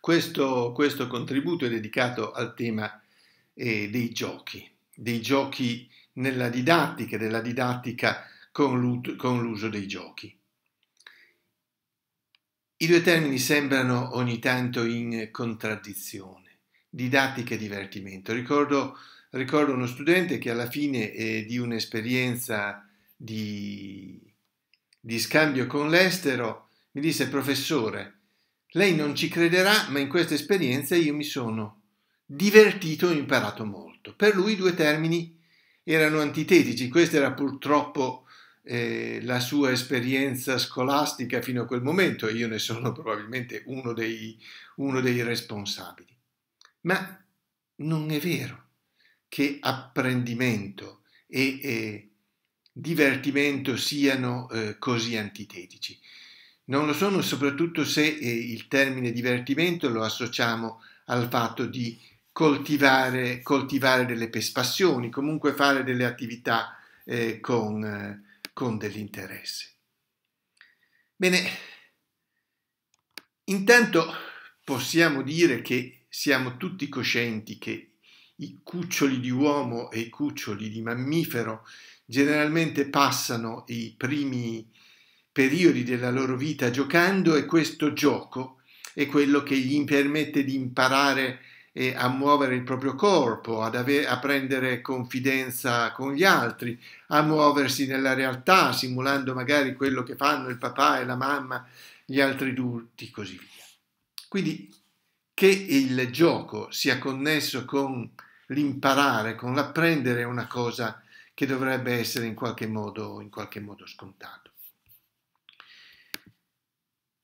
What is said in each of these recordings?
Questo, questo contributo è dedicato al tema eh, dei giochi, dei giochi nella didattica, della didattica con, con l'uso dei giochi. I due termini sembrano ogni tanto in contraddizione, didattica e divertimento. Ricordo, ricordo uno studente che alla fine eh, di un'esperienza di, di, scambio con l'estero mi disse, professore, lei non ci crederà, ma in questa esperienza io mi sono divertito e imparato molto. Per lui i due termini erano antitetici, questa era purtroppo eh, la sua esperienza scolastica fino a quel momento e io ne sono probabilmente uno dei, uno dei responsabili. Ma non è vero che apprendimento e eh, divertimento siano eh, così antitetici. Non lo sono soprattutto se eh, il termine divertimento lo associamo al fatto di coltivare, coltivare delle passioni, comunque fare delle attività eh, con, eh, con dell'interesse. Bene, intanto possiamo dire che siamo tutti coscienti che i cuccioli di uomo e i cuccioli di mammifero generalmente passano i primi periodi della loro vita giocando e questo gioco è quello che gli permette di imparare a muovere il proprio corpo, ave- a prendere confidenza con gli altri, a muoversi nella realtà, simulando magari quello che fanno il papà e la mamma, gli altri adulti e così via. Quindi che il gioco sia connesso con l'imparare, con l'apprendere è una cosa che dovrebbe essere in qualche modo, in qualche modo scontato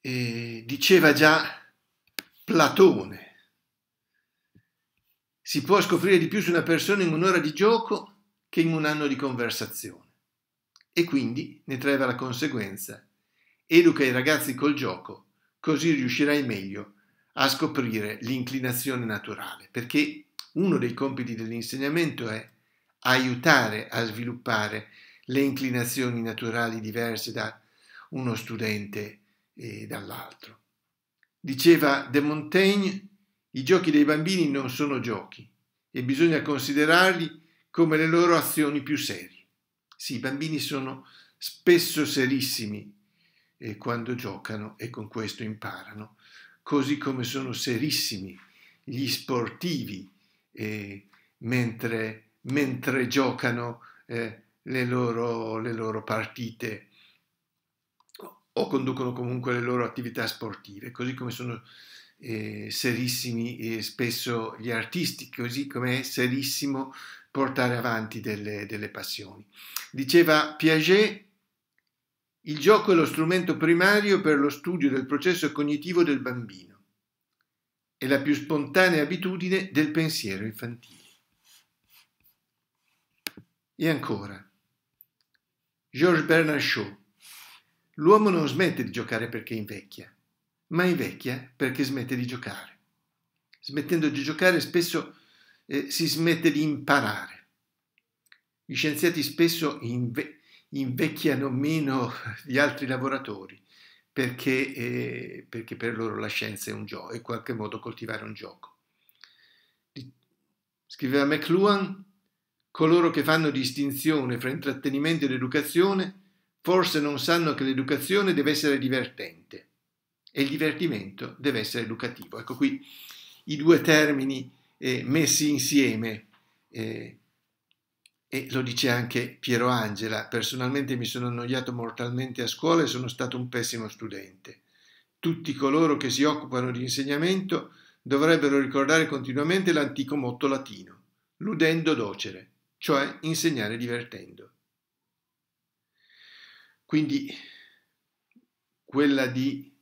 eh, diceva già Platone. Si può scoprire di più su una persona in un'ora di gioco che in un anno di conversazione. E quindi ne traeva la conseguenza. Educa i ragazzi col gioco, così riuscirai meglio a scoprire l'inclinazione naturale, perché uno dei compiti dell'insegnamento è aiutare a sviluppare le inclinazioni naturali diverse da uno studente eh, dall'altro. Diceva De Montaigne, i giochi dei bambini non sono giochi e bisogna considerarli come le loro azioni più serie. Sì, i bambini sono spesso serissimi eh, quando giocano e con questo imparano, così come sono serissimi gli sportivi eh, mentre, mentre, giocano eh, le, loro, le loro partite o conducono comunque le loro attività sportive, così come sono eh, serissimi eh, spesso gli artisti, così come è serissimo portare avanti delle, delle passioni. Diceva Piaget, il gioco è lo strumento primario per lo studio del processo cognitivo del bambino è la più spontanea abitudine del pensiero infantile. E ancora, Georges Bernard Shaw, L'uomo non smette di giocare perché invecchia, ma invecchia perché smette di giocare. Smettendo di giocare spesso eh, si smette di imparare. Gli scienziati spesso inve- invecchiano meno di altri lavoratori perché, eh, perché, per loro la scienza è un gioco, è in qualche modo coltivare un gioco. Scriveva McLuhan, coloro che fanno distinzione fra intrattenimento ed educazione Forse non sanno che l'educazione deve essere divertente e il divertimento deve essere educativo. Ecco qui i due termini eh, messi insieme. Eh, e lo dice anche Piero Angela, personalmente mi sono annoiato mortalmente a scuola e sono stato un pessimo studente. Tutti coloro che si occupano di insegnamento dovrebbero ricordare continuamente l'antico motto latino, ludendo docere, cioè insegnare divertendo. Quindi quella di,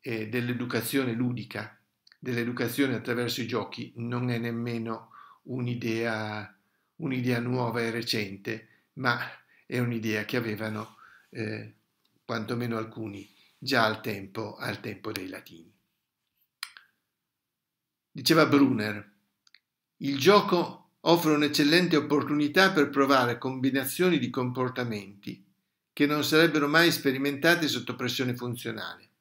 eh, dell'educazione ludica, dell'educazione attraverso i giochi, non è nemmeno un'idea, un'idea nuova e recente, ma è un'idea che avevano eh, quantomeno alcuni già al tempo, al tempo dei latini. Diceva Brunner, il gioco offre un'eccellente opportunità per provare combinazioni di comportamenti che non sarebbero mai sperimentate sotto pressione funzionale.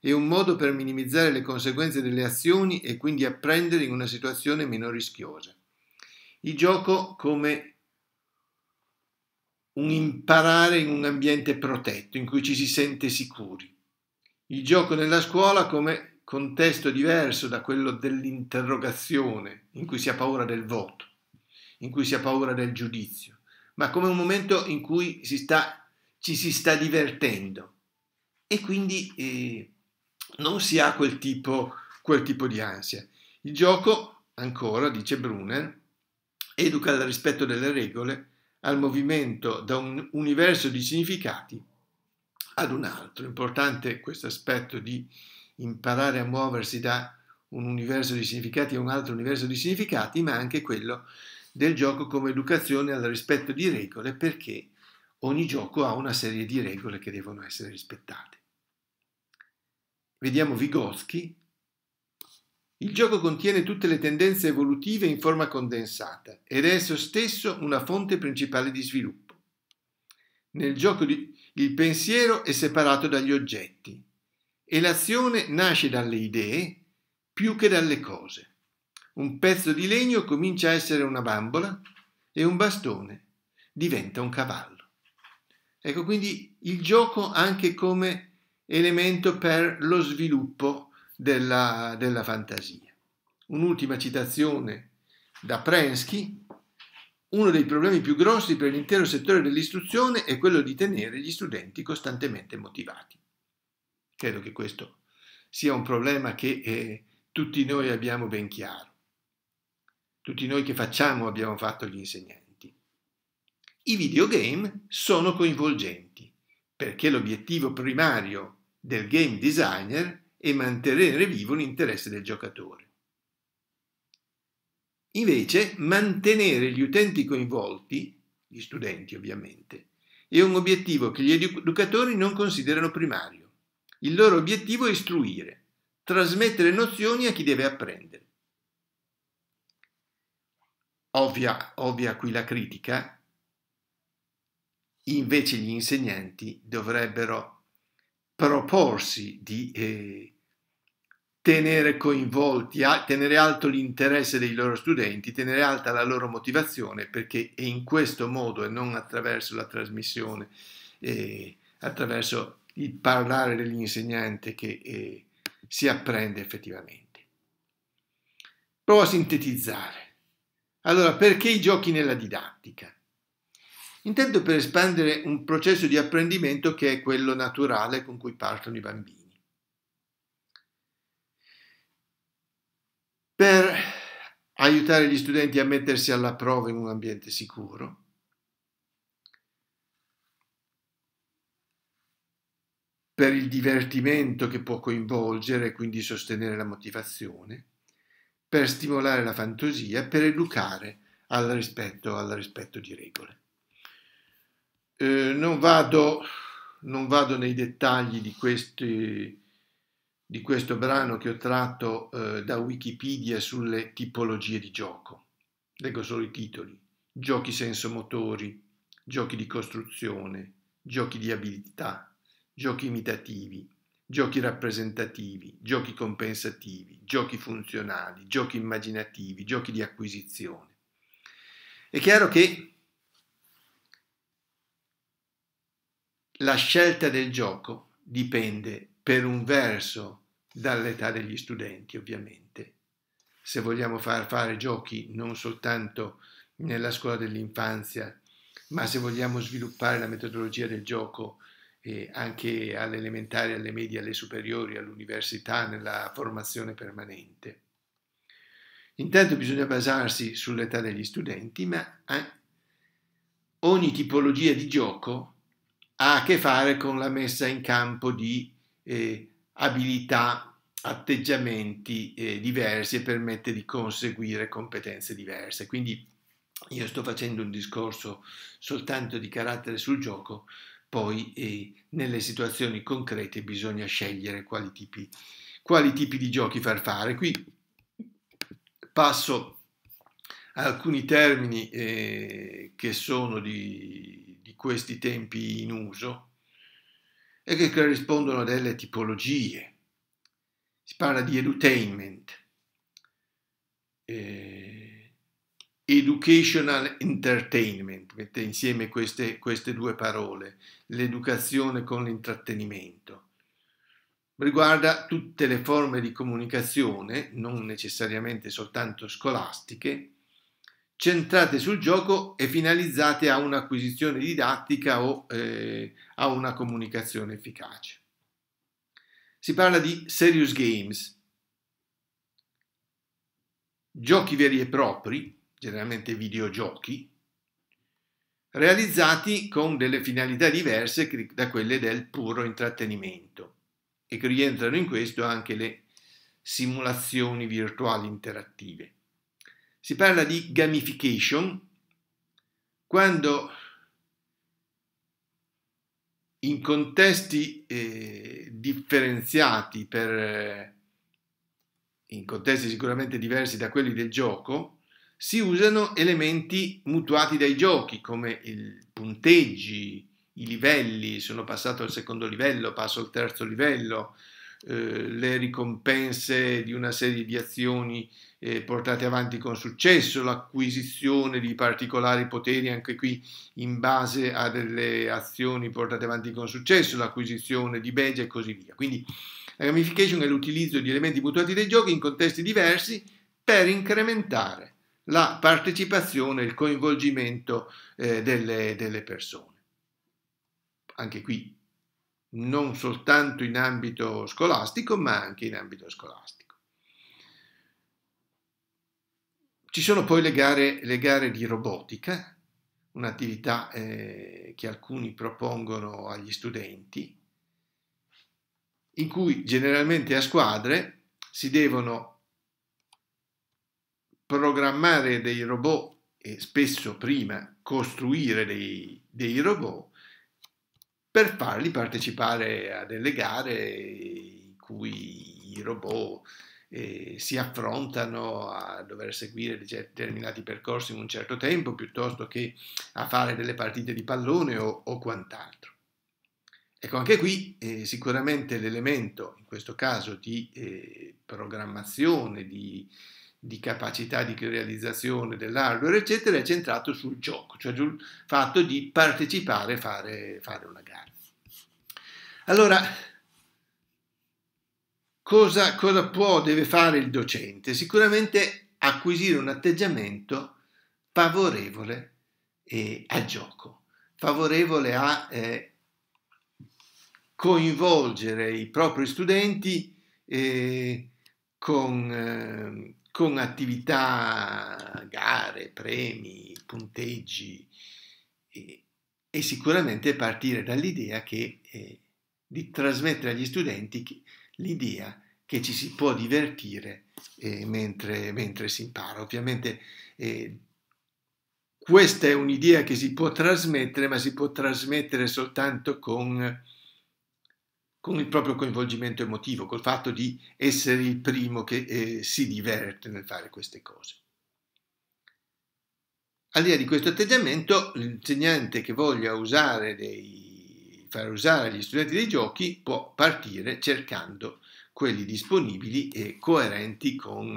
È un modo per minimizzare le conseguenze delle azioni e quindi apprendere in una situazione meno rischiosa. Il gioco come un imparare in un ambiente protetto in cui ci si sente sicuri. Il gioco nella scuola come contesto diverso da quello dell'interrogazione, in cui si ha paura del voto, in cui si ha paura del giudizio, ma come un momento in cui si sta ci si sta divertendo e quindi eh, non si ha quel tipo, quel tipo di ansia. Il gioco, ancora, dice Brunner, educa al rispetto delle regole, al movimento da un universo di significati ad un altro. Importante questo aspetto di imparare a muoversi da un universo di significati a un altro universo di significati, ma anche quello del gioco come educazione al rispetto di regole, perché ogni gioco ha una serie di regole che devono essere rispettate. Vediamo Vygotsky. Il gioco contiene tutte le tendenze evolutive in forma condensata ed è esso stesso una fonte principale di sviluppo. Nel gioco di, il pensiero è separato dagli oggetti e l'azione nasce dalle idee più che dalle cose. Un pezzo di legno comincia a essere una bambola e un bastone diventa un cavallo. Ecco quindi il gioco anche come elemento per lo sviluppo della, della fantasia. Un'ultima citazione da Prensky. Uno dei problemi più grossi per l'intero settore dell'istruzione è quello di tenere gli studenti costantemente motivati. Credo che questo sia un problema che eh, tutti noi abbiamo ben chiaro. Tutti noi che facciamo abbiamo fatto gli insegnanti. I videogame sono coinvolgenti perché l'obiettivo primario del game designer è mantenere vivo l'interesse del giocatore. Invece, mantenere gli utenti coinvolti, gli studenti ovviamente, è un obiettivo che gli educatori non considerano primario. Il loro obiettivo è istruire, trasmettere nozioni a chi deve apprendere. Ovvia, ovvia qui la critica, invece gli insegnanti dovrebbero proporsi di eh, tenere coinvolti, a, tenere alto l'interesse dei loro studenti, tenere alta la loro motivazione, perché è in questo modo e non attraverso la trasmissione, eh, attraverso il parlare dell'insegnante che eh, si apprende effettivamente. Provo a sintetizzare. Allora, perché i giochi nella didattica? intendo per espandere un processo di apprendimento che è quello naturale con cui partono i bambini. Per aiutare gli studenti a mettersi alla prova in un ambiente sicuro, per il divertimento che può coinvolgere e quindi sostenere la motivazione, per stimolare la fantasia, per educare al rispetto, al rispetto di regole. Eh, non, vado, non, vado, nei dettagli di, questi, di, questo brano che ho tratto eh, da Wikipedia sulle tipologie di gioco. Leggo solo i titoli. Giochi sensomotori, giochi di costruzione, giochi di abilità, giochi imitativi, giochi rappresentativi, giochi compensativi, giochi funzionali, giochi immaginativi, giochi di acquisizione. È chiaro che La scelta del gioco dipende per un verso dall'età degli studenti, ovviamente. Se vogliamo far fare giochi non soltanto nella scuola dell'infanzia, ma se vogliamo sviluppare la metodologia del gioco eh, anche alle elementari, alle medie, alle superiori, all'università, nella formazione permanente. Intanto bisogna basarsi sull'età degli studenti, ma eh, ogni tipologia di gioco ha a che fare con la messa in campo di eh, abilità, atteggiamenti eh, diversi e permette di conseguire competenze diverse. Quindi io sto facendo un discorso soltanto di carattere sul gioco, poi eh, nelle situazioni concrete bisogna scegliere quali tipi, quali tipi di giochi far fare. Qui passo a alcuni termini eh, che sono di questi tempi in uso e che corrispondono a delle tipologie. Si parla di edutainment, eh, educational entertainment, mette insieme queste, queste due parole, l'educazione con l'intrattenimento. Riguarda tutte le forme di comunicazione, non necessariamente soltanto scolastiche, centrate sul gioco e finalizzate a un'acquisizione didattica o eh, a una comunicazione efficace. Si parla di serious games, giochi veri e propri, generalmente videogiochi, realizzati con delle finalità diverse da quelle del puro intrattenimento e che rientrano in questo anche le simulazioni virtuali interattive si parla di gamification quando in contesti eh, differenziati per eh, in contesti sicuramente diversi da quelli del gioco, si usano elementi mutuati dai giochi, come i punteggi, i livelli, sono passato al secondo livello, passo al terzo livello, eh, le ricompense di una serie di azioni eh, portate avanti con successo, l'acquisizione di particolari poteri anche qui in base a delle azioni portate avanti con successo, l'acquisizione di badge e così via. Quindi la gamification è l'utilizzo di elementi mutuati dai giochi in contesti diversi per incrementare la partecipazione e il coinvolgimento eh, delle, delle persone. Anche qui non soltanto in ambito scolastico, ma anche in ambito scolastico. Ci sono poi le gare, le gare di robotica, un'attività eh, che alcuni propongono agli studenti, in cui generalmente a squadre si devono programmare dei robot e spesso prima costruire dei, dei robot per farli partecipare a delle gare in cui i robot eh, si affrontano a dover seguire determinati percorsi in un certo tempo piuttosto che a fare delle partite di pallone o, o quant'altro. Ecco, anche qui eh, sicuramente l'elemento, in questo caso, di eh, programmazione, di, di, capacità di realizzazione dell'hardware, eccetera, è centrato sul gioco, cioè sul fatto di partecipare e fare, fare una gara. Allora, cosa, cosa può, deve fare il docente? Sicuramente acquisire un atteggiamento favorevole eh, al gioco, favorevole a eh, coinvolgere i propri studenti eh, con, eh, con, attività, gare, premi, punteggi e sicuramente partire dall'idea che, eh, di trasmettere agli studenti che l'idea che ci si può divertire eh, mentre, mentre, si impara. Ovviamente eh, questa è un'idea che si può trasmettere, ma si può trasmettere soltanto con, con il proprio coinvolgimento emotivo, col fatto di essere il primo che eh, si diverte nel fare queste cose. Al di là di questo atteggiamento, l'insegnante che voglia usare dei far usare agli studenti dei giochi può partire cercando quelli disponibili e coerenti con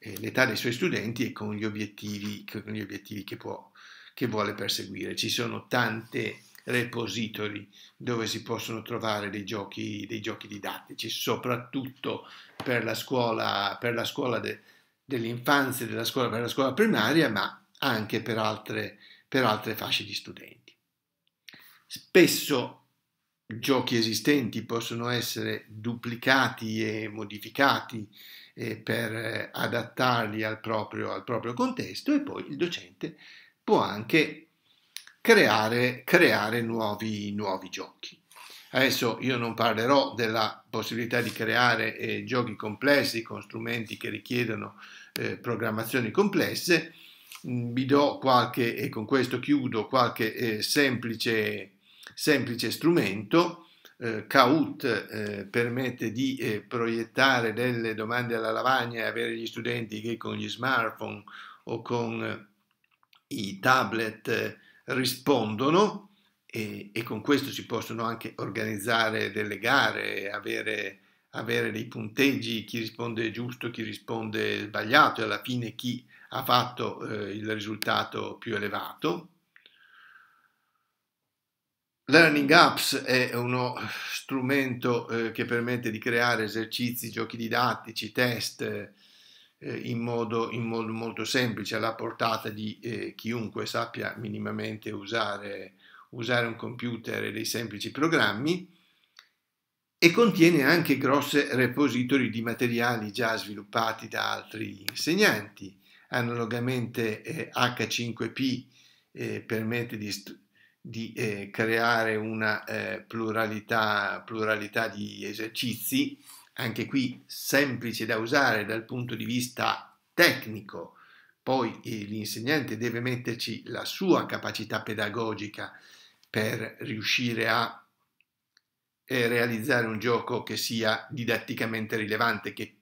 eh, l'età dei suoi studenti e con gli obiettivi, con gli obiettivi che, può, che vuole perseguire. Ci sono tante repository dove si possono trovare dei giochi, dei giochi didattici, soprattutto per la scuola, per la scuola de, dell'infanzia, della scuola, per la scuola primaria, ma anche per altre, per altre fasce di studenti. Spesso giochi esistenti possono essere duplicati e modificati eh, per eh, adattarli al proprio, al proprio, contesto e poi il docente può anche creare, creare nuovi, nuovi, giochi. Adesso io non parlerò della possibilità di creare eh, giochi complessi con strumenti che richiedono eh, programmazioni complesse, mm, vi do qualche, e con questo chiudo, qualche eh, semplice semplice strumento. Eh, Kaut eh, permette di eh, proiettare delle domande alla lavagna e avere gli studenti che con gli smartphone o con eh, i tablet eh, rispondono e, e, con questo si possono anche organizzare delle gare, avere, avere dei punteggi, chi risponde giusto, chi risponde sbagliato e alla fine chi ha fatto eh, il risultato più elevato. Learning Apps è uno strumento eh, che permette di creare esercizi, giochi didattici, test eh, in, modo, in, modo, molto semplice, alla portata di eh, chiunque sappia minimamente usare, usare un computer e dei semplici programmi e contiene anche grosse repository di materiali già sviluppati da altri insegnanti. Analogamente H5P eh, eh, permette di di eh, creare una eh, pluralità, pluralità di esercizi, anche qui semplice da usare dal punto di vista tecnico, poi eh, l'insegnante deve metterci la sua capacità pedagogica per riuscire a eh, realizzare un gioco che sia didatticamente rilevante, che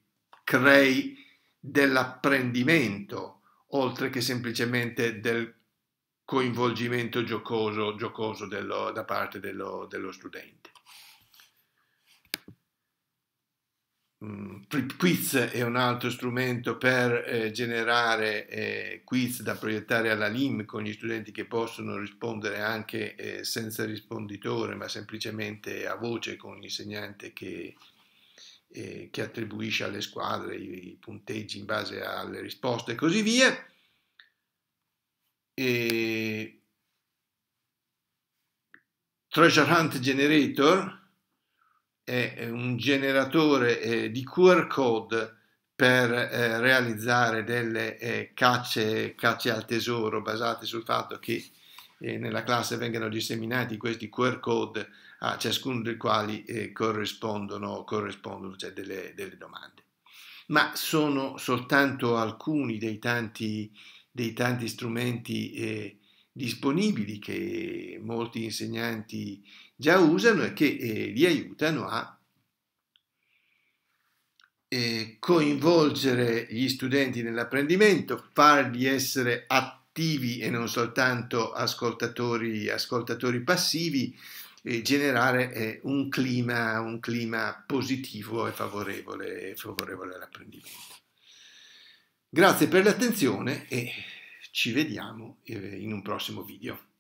crei dell'apprendimento oltre che semplicemente del coinvolgimento giocoso, giocoso dello, da parte dello, dello studente. Mm, quiz è un altro strumento per eh, generare eh, quiz da proiettare alla LIM con gli studenti che possono rispondere anche eh, senza risponditore, ma semplicemente a voce con l'insegnante che, eh, che attribuisce alle squadre i, i punteggi in base alle risposte e così via e Treasure Hunt Generator è un generatore eh, di QR code per eh, realizzare delle eh, cacce, cacce, al tesoro basate sul fatto che eh, nella classe vengano disseminati questi QR code a ciascuno dei quali eh, corrispondono, corrispondono cioè delle, delle, domande. Ma sono soltanto alcuni dei tanti dei tanti strumenti eh, disponibili che molti insegnanti già usano e che eh, li aiutano a eh, coinvolgere gli studenti nell'apprendimento, farli essere attivi e non soltanto ascoltatori, ascoltatori passivi, generare eh, un clima, un, clima, positivo e favorevole, favorevole all'apprendimento. Grazie per l'attenzione e ci vediamo eh, in un prossimo video.